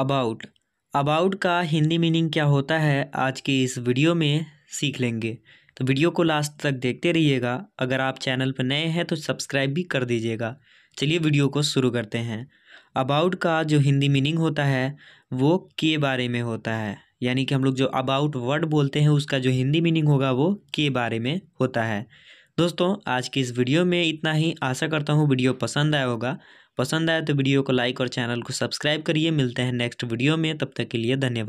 about about का Hindi meaning क्या होता है आज के इस वीडियो में सीख लेंगे तो वीडियो को लास्ट तक देखते रहिएगा अगर आप चैनल पर नए हैं तो सब्सक्राइब भी कर दीजिएगा चलिए वीडियो को शुरू करते हैं अबाउट का जो हिंदी मीनिंग होता है वो के बारे में होता है यानी कि हम लोग जो अबाउट वर्ड बोलते हैं उसका जो हिंदी मीनिंग होगा वो के बारे में होता है दोस्तों आज की इस वीडियो में इतना ही आशा करता हूँ वीडियो पसंद आया होगा पसंद आया तो वीडियो को लाइक और चैनल को सब्सक्राइब करिए मिलते हैं नेक्स्ट वीडियो में तब तक के लिए धन्यवाद